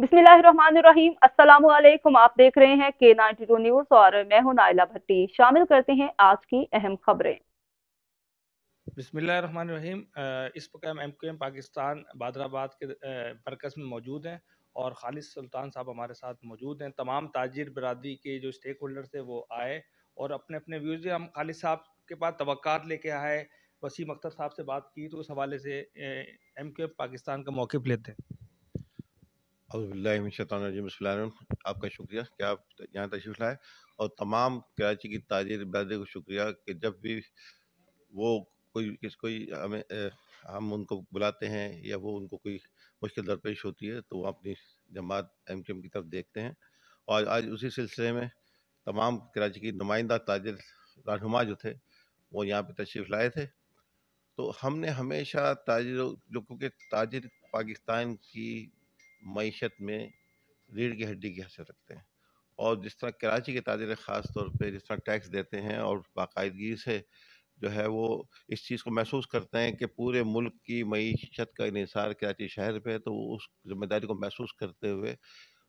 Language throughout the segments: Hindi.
बिस्मिल्लाहिर्रहमानिर्रहीम अस्सलाम आप देख रहे हैं के नाइनटी टू न्यूज और मैं हूं नाइला भट्टी शामिल करते हैं आज की अहम खबरें बिस्मिल्लाहिर्रहमानिर्रहीम इस वक्त M Q M Pakistan Bahadurabad के मरकज़ में मौजूद हैं और खालिद सुल्तान साहब हमारे साथ मौजूद हैं तमाम ताजिर बरदरी के जो स्टेक होल्डर थे वो आए और अपने अपने व्यूज़ हम खालिद साहब के पास तवक़ात लेके आए वसीम अख्तर साहब से बात की तो उस हवाले से एम क्यू एम पाकिस्तान का मौक़ लेते हैं आपका शुक्रिया कि आप यहाँ तशरीफ़ लाए और तमाम कराची की ताजर बरदे को शुक्रिया कि जब भी वो कोई किस कोई हमें हम उनको बुलाते हैं या वो उनको कोई मुश्किल दरपेश होती है तो वो अपनी जमात एम क्यू एम की तरफ देखते हैं और आज उसी सिलसिले में तमाम कराची की नुमाइंदा ताजर रहनुमा जो थे वो यहाँ पर तशरीफ़ लाए थे तो हमने हमेशा ताजर जो क्योंकि ताजर पाकिस्तान की मीशत में रीढ़ की हड्डी की हैसियत रखते हैं और जिस तरह कराची के ताजर ख़ास तौर पर जिस तरह टैक्स देते हैं और बाकायदगी से जो है वो इस चीज़ को महसूस करते हैं कि पूरे मुल्क की मीशत का इसार कराची शहर पर है तो वो उस जिम्मेदारी को महसूस करते हुए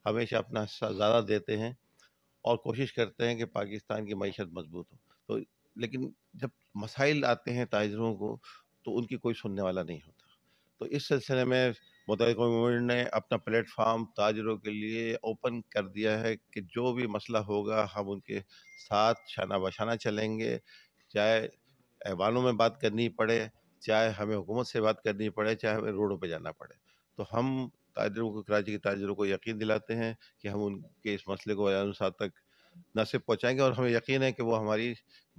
हमेशा अपना हिस्सा ज़्यादा देते हैं और कोशिश करते हैं कि पाकिस्तान की मीशत मजबूत हो तो लेकिन जब मसाइल आते हैं ताजरों को तो उनकी कोई सुनने वाला नहीं होता तो इस सिलसिले में मुतहद ने अपना प्लेटफार्म ताजरों के लिए ओपन कर दिया है कि जो भी मसला होगा हम उनके साथ शाना बशाना चलेंगे चाहे ऐवानों में बात करनी पड़े चाहे हमें हुकूमत से बात करनी पड़े चाहे हमें रोडों पर जाना पड़े तो हम ताजरों को कराची के ताजरों को यकीन दिलाते हैं कि हम उनके इस मसले को अनुसार तक न सिर्फ पहुँचाएँगे और हमें यकीन है कि वो हमारी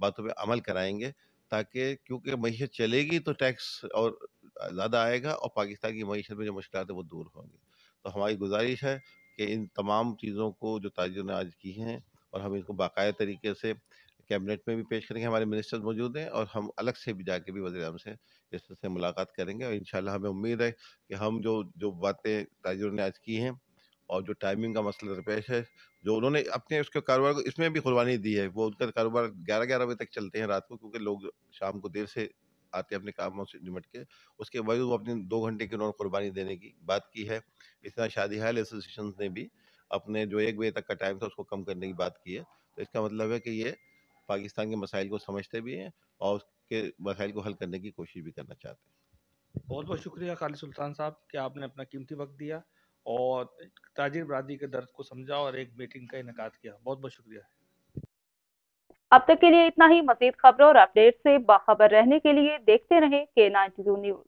बातों पर अमल कराएँगे ताकि क्योंकि मैशत चलेगी तो टैक्स और ज़्यादा आएगा और पाकिस्तान की मीशत में जो मुश्किल है वो दूर होंगी तो हमारी गुजारिश है कि इन तमाम चीज़ों को जो ताजर ने आज की हैं और हम इनको बाकायद तरीके से कैबिनेट में भी पेश करेंगे हमारे मिनिस्टर मौजूद हैं और हम अलग से भी जाके भी वजी से इस से मुलाकात करेंगे और इन हमें उम्मीद है कि हम जो जो बातें ताजर ने आज की हैं और जो टाइमिंग का मसला दरपेश है जो उन्होंने अपने उसके कारोबार को इसमें भी कुर्बानी दी है वो उनका कारोबार ग्यारह ग्यारह बजे तक चलते हैं रात को क्योंकि लोग शाम को देर से आते अपने कामों से निमट के उसके बावजूद वो अपने दो घंटे की उन्होंने कुर्बानी देने की बात की है इस तरह शादी हाल एसोसिएशन ने भी अपने जो एक बजे तक का टाइम था उसको कम करने की बात की है तो इसका मतलब है कि ये पाकिस्तान के मसाइल को समझते भी हैं और उसके मसाइल को हल करने की कोशिश भी करना चाहते हैं बहुत बहुत शुक्रिया खाली सुल्तान साहब कि आपने अपना कीमती वक्त दिया और ताजिर बरदरी के दर्द को समझा और एक मीटिंग का इनका किया बहुत बहुत शुक्रिया अब तक के लिए इतना ही मजीद खबरों और अपडेट से बाखबर रहने के लिए देखते रहें के नाइन्टी न्यूज